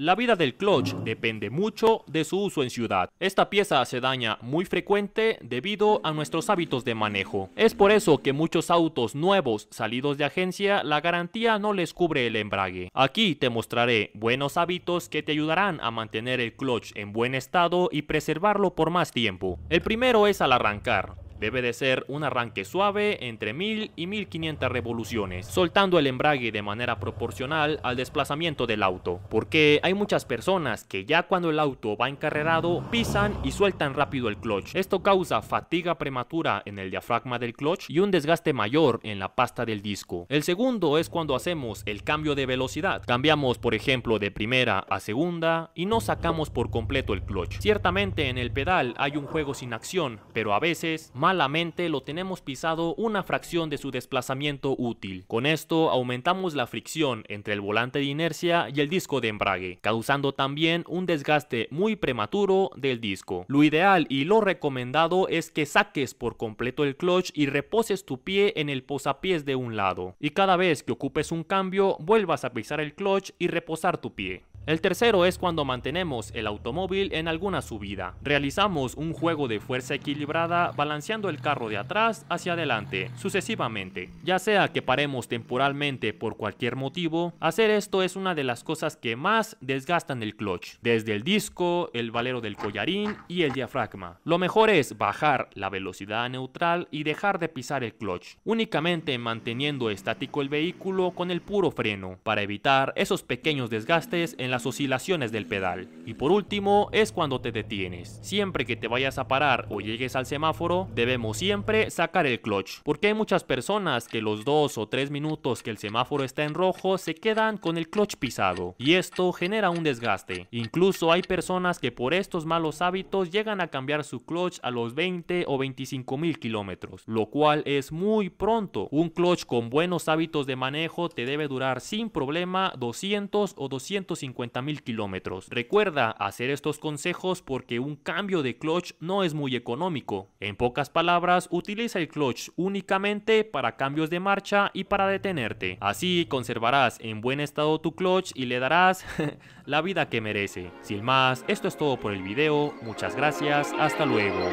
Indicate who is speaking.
Speaker 1: La vida del clutch depende mucho de su uso en ciudad. Esta pieza se daña muy frecuente debido a nuestros hábitos de manejo. Es por eso que muchos autos nuevos salidos de agencia la garantía no les cubre el embrague. Aquí te mostraré buenos hábitos que te ayudarán a mantener el clutch en buen estado y preservarlo por más tiempo. El primero es al arrancar. Debe de ser un arranque suave entre 1000 y 1500 revoluciones, soltando el embrague de manera proporcional al desplazamiento del auto, porque hay muchas personas que ya cuando el auto va encarrerado pisan y sueltan rápido el clutch. Esto causa fatiga prematura en el diafragma del clutch y un desgaste mayor en la pasta del disco. El segundo es cuando hacemos el cambio de velocidad. Cambiamos por ejemplo de primera a segunda y no sacamos por completo el clutch. Ciertamente en el pedal hay un juego sin acción, pero a veces malamente lo tenemos pisado una fracción de su desplazamiento útil. Con esto aumentamos la fricción entre el volante de inercia y el disco de embrague, causando también un desgaste muy prematuro del disco. Lo ideal y lo recomendado es que saques por completo el clutch y reposes tu pie en el posapiés de un lado. Y cada vez que ocupes un cambio, vuelvas a pisar el clutch y reposar tu pie. El tercero es cuando mantenemos el automóvil en alguna subida. Realizamos un juego de fuerza equilibrada balanceando el carro de atrás hacia adelante, sucesivamente. Ya sea que paremos temporalmente por cualquier motivo, hacer esto es una de las cosas que más desgastan el clutch, desde el disco, el valero del collarín y el diafragma. Lo mejor es bajar la velocidad neutral y dejar de pisar el clutch, únicamente manteniendo estático el vehículo con el puro freno, para evitar esos pequeños desgastes en la las oscilaciones del pedal. Y por último es cuando te detienes. Siempre que te vayas a parar o llegues al semáforo, debemos siempre sacar el clutch. Porque hay muchas personas que los dos o tres minutos que el semáforo está en rojo se quedan con el clutch pisado. Y esto genera un desgaste. Incluso hay personas que por estos malos hábitos llegan a cambiar su clutch a los 20 o 25 mil kilómetros. Lo cual es muy pronto. Un clutch con buenos hábitos de manejo te debe durar sin problema 200 o 250 mil kilómetros. Recuerda hacer estos consejos porque un cambio de clutch no es muy económico. En pocas palabras, utiliza el clutch únicamente para cambios de marcha y para detenerte. Así conservarás en buen estado tu clutch y le darás la vida que merece. Sin más, esto es todo por el video. Muchas gracias. Hasta luego.